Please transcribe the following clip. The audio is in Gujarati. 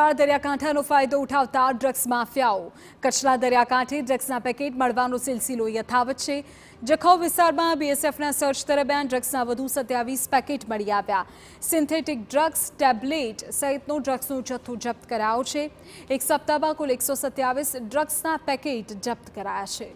કાળ દરિયાકાંઠાનો ફાયદો ઉઠાવતા ડ્રગ્સ માફિયાઓ કચ્છના દરિયાકાંઠે ડ્રગ્સના પેકેટ મળવાનો સિલસિલો યથાવત છે જખૌ વિસ્તારમાં બીએસએફના સર્ચ દરમિયાન ડ્રગ્સના વધુ સત્યાવીસ પેકેટ મળી આવ્યા સિન્થેટિક ડ્રગ્સ ટેબ્લેટ સહિતનો ડ્રગ્સનો જથ્થો જપ્ત કરાયો છે એક સપ્તાહમાં કુલ એકસો ડ્રગ્સના પેકેટ જપ્ત કરાયા છે